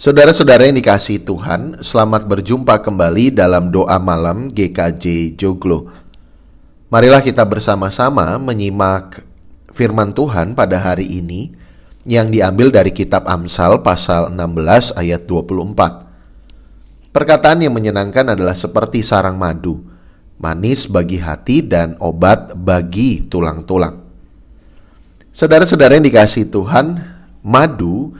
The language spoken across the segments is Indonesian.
Saudara-saudara yang dikasih Tuhan, selamat berjumpa kembali dalam doa malam GKJ Joglo. Marilah kita bersama-sama menyimak firman Tuhan pada hari ini yang diambil dari kitab Amsal pasal 16 ayat 24. Perkataan yang menyenangkan adalah seperti sarang madu, manis bagi hati dan obat bagi tulang-tulang. Saudara-saudara yang dikasih Tuhan, madu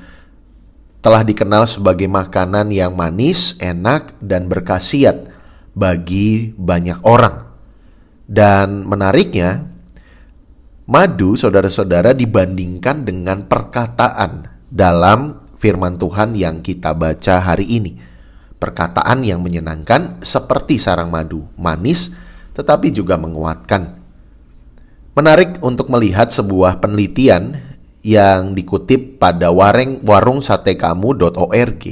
telah dikenal sebagai makanan yang manis, enak, dan berkhasiat bagi banyak orang. Dan menariknya, madu saudara-saudara dibandingkan dengan perkataan dalam firman Tuhan yang kita baca hari ini. Perkataan yang menyenangkan seperti sarang madu, manis tetapi juga menguatkan. Menarik untuk melihat sebuah penelitian yang dikutip pada warung sate kamu.org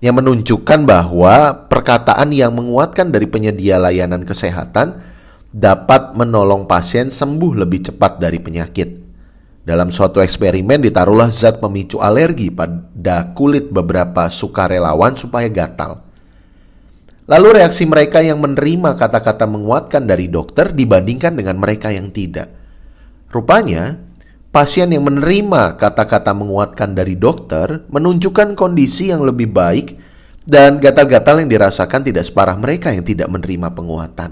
yang menunjukkan bahwa perkataan yang menguatkan dari penyedia layanan kesehatan dapat menolong pasien sembuh lebih cepat dari penyakit. Dalam suatu eksperimen ditaruhlah zat pemicu alergi pada kulit beberapa sukarelawan supaya gatal. Lalu reaksi mereka yang menerima kata-kata menguatkan dari dokter dibandingkan dengan mereka yang tidak. Rupanya, Pasien yang menerima kata-kata menguatkan dari dokter menunjukkan kondisi yang lebih baik dan gatal-gatal yang dirasakan tidak separah mereka yang tidak menerima penguatan.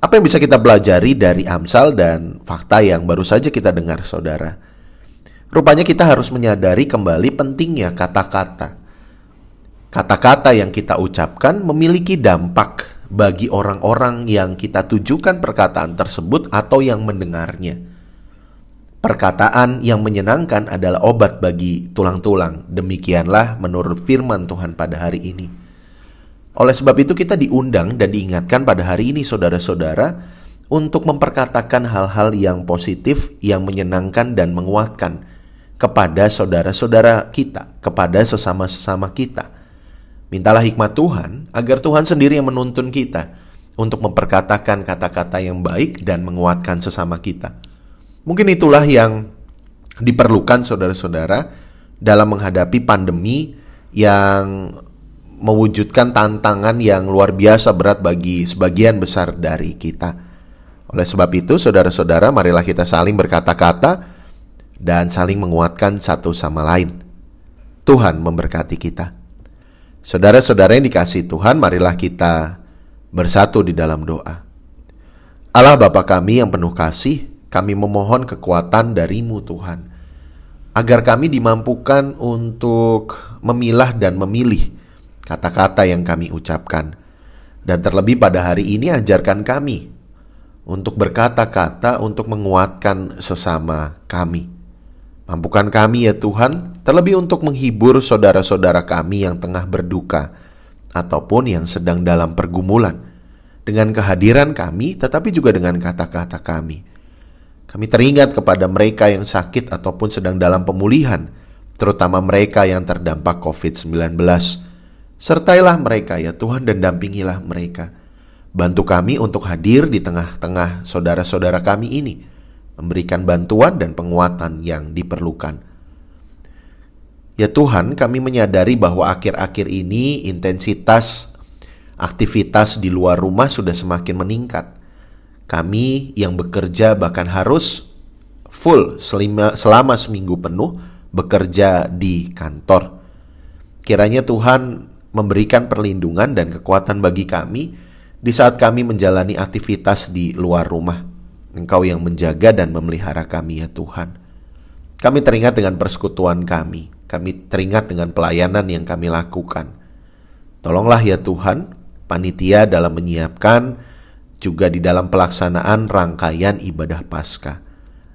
Apa yang bisa kita pelajari dari Amsal dan fakta yang baru saja kita dengar saudara? Rupanya kita harus menyadari kembali pentingnya kata-kata. Kata-kata yang kita ucapkan memiliki dampak bagi orang-orang yang kita tujukan perkataan tersebut atau yang mendengarnya. Perkataan yang menyenangkan adalah obat bagi tulang-tulang. Demikianlah menurut firman Tuhan pada hari ini. Oleh sebab itu, kita diundang dan diingatkan pada hari ini, saudara-saudara, untuk memperkatakan hal-hal yang positif, yang menyenangkan, dan menguatkan kepada saudara-saudara kita, kepada sesama-sesama kita. Mintalah hikmat Tuhan agar Tuhan sendiri yang menuntun kita untuk memperkatakan kata-kata yang baik dan menguatkan sesama kita. Mungkin itulah yang diperlukan saudara-saudara dalam menghadapi pandemi yang mewujudkan tantangan yang luar biasa berat bagi sebagian besar dari kita. Oleh sebab itu, saudara-saudara, marilah kita saling berkata-kata dan saling menguatkan satu sama lain. Tuhan memberkati kita. Saudara-saudara yang dikasih Tuhan, marilah kita bersatu di dalam doa. Allah Bapa kami yang penuh kasih, kami memohon kekuatan darimu Tuhan agar kami dimampukan untuk memilah dan memilih kata-kata yang kami ucapkan. Dan terlebih pada hari ini ajarkan kami untuk berkata-kata untuk menguatkan sesama kami. Mampukan kami ya Tuhan, terlebih untuk menghibur saudara-saudara kami yang tengah berduka ataupun yang sedang dalam pergumulan dengan kehadiran kami tetapi juga dengan kata-kata kami. Kami teringat kepada mereka yang sakit ataupun sedang dalam pemulihan, terutama mereka yang terdampak COVID-19. Sertailah mereka ya Tuhan dan dampingilah mereka. Bantu kami untuk hadir di tengah-tengah saudara-saudara kami ini, memberikan bantuan dan penguatan yang diperlukan. Ya Tuhan, kami menyadari bahwa akhir-akhir ini intensitas aktivitas di luar rumah sudah semakin meningkat kami yang bekerja bahkan harus full selima, selama seminggu penuh bekerja di kantor. Kiranya Tuhan memberikan perlindungan dan kekuatan bagi kami di saat kami menjalani aktivitas di luar rumah. Engkau yang menjaga dan memelihara kami ya Tuhan. Kami teringat dengan persekutuan kami. Kami teringat dengan pelayanan yang kami lakukan. Tolonglah ya Tuhan, panitia dalam menyiapkan juga di dalam pelaksanaan rangkaian ibadah Paskah.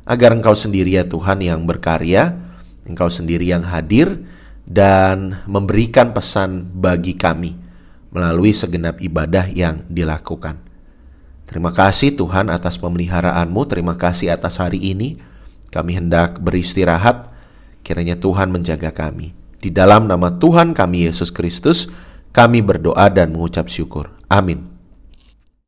Agar engkau sendiri ya Tuhan yang berkarya, engkau sendiri yang hadir dan memberikan pesan bagi kami melalui segenap ibadah yang dilakukan. Terima kasih Tuhan atas pemeliharaanmu, terima kasih atas hari ini. Kami hendak beristirahat, kiranya Tuhan menjaga kami. Di dalam nama Tuhan kami Yesus Kristus, kami berdoa dan mengucap syukur. Amin.